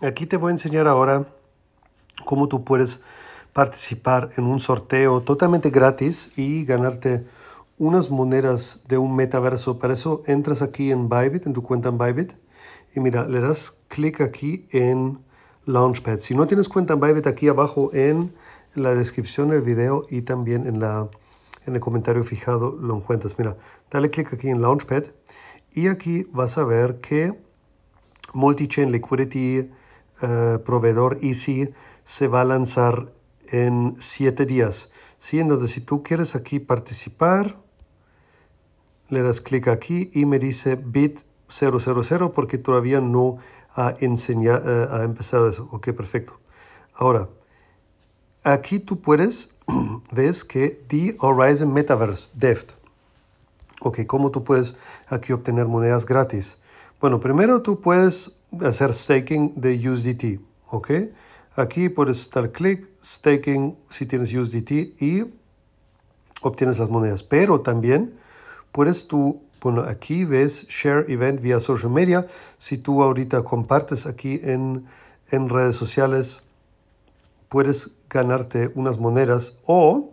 Aquí te voy a enseñar ahora cómo tú puedes participar en un sorteo totalmente gratis y ganarte unas monedas de un metaverso. Para eso entras aquí en Bybit, en tu cuenta en Bybit. Y mira, le das clic aquí en Launchpad. Si no tienes cuenta en Bybit, aquí abajo en la descripción del video y también en, la, en el comentario fijado lo encuentras. Mira, dale clic aquí en Launchpad y aquí vas a ver que Multichain Liquidity eh, proveedor proveedor Easy se va a lanzar en siete días. siendo Entonces, si tú quieres aquí participar, le das clic aquí y me dice bit 000 porque todavía no ha, enseñado, eh, ha empezado eso. Ok, perfecto. Ahora, aquí tú puedes, ves que The Horizon Metaverse, DEFT. Ok, ¿cómo tú puedes aquí obtener monedas gratis? Bueno, primero tú puedes hacer staking de USDT. ¿ok? Aquí puedes dar clic, staking si tienes USDT y obtienes las monedas. Pero también puedes tú, bueno, aquí ves share event vía social media. Si tú ahorita compartes aquí en, redes sociales, puedes ganarte unas monedas o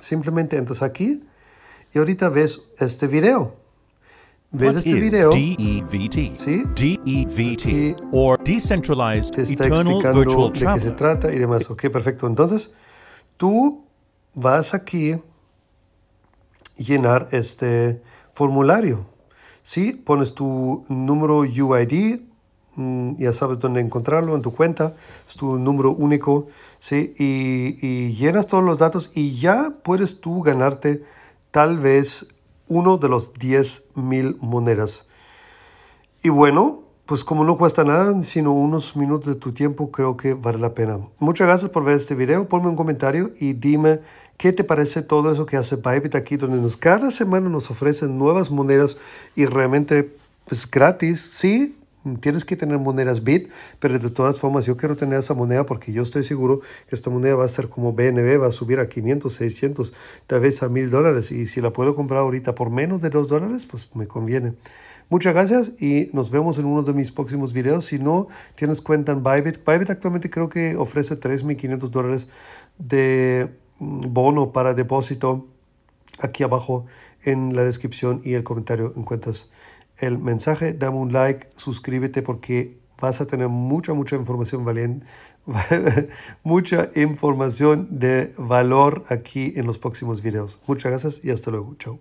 simplemente entras aquí y ahorita ves este video. Ves este video. DEVT? ¿Sí? DEVT. o Decentralized te está explicando de qué se trata y demás. Ok, perfecto. Entonces, tú vas aquí llenar este formulario. Sí, pones tu número UID, mm, ya sabes dónde encontrarlo en tu cuenta, es tu número único, ¿sí? Y, y llenas todos los datos y ya puedes tú ganarte tal vez uno de los 10.000 mil monedas. Y bueno, pues como no cuesta nada, sino unos minutos de tu tiempo, creo que vale la pena. Muchas gracias por ver este video. Ponme un comentario y dime qué te parece todo eso que hace Bybit aquí, donde nos, cada semana nos ofrecen nuevas monedas y realmente es pues, gratis. Sí, Tienes que tener monedas BIT, pero de todas formas yo quiero tener esa moneda porque yo estoy seguro que esta moneda va a ser como BNB, va a subir a 500, 600, tal vez a 1000 dólares. Y si la puedo comprar ahorita por menos de 2 dólares, pues me conviene. Muchas gracias y nos vemos en uno de mis próximos videos. Si no tienes cuenta en Bybit, Bybit actualmente creo que ofrece 3.500 dólares de mm, bono para depósito aquí abajo en la descripción y el comentario en cuentas el mensaje, dame un like, suscríbete porque vas a tener mucha, mucha información valiente, mucha información de valor aquí en los próximos videos. Muchas gracias y hasta luego. Chao.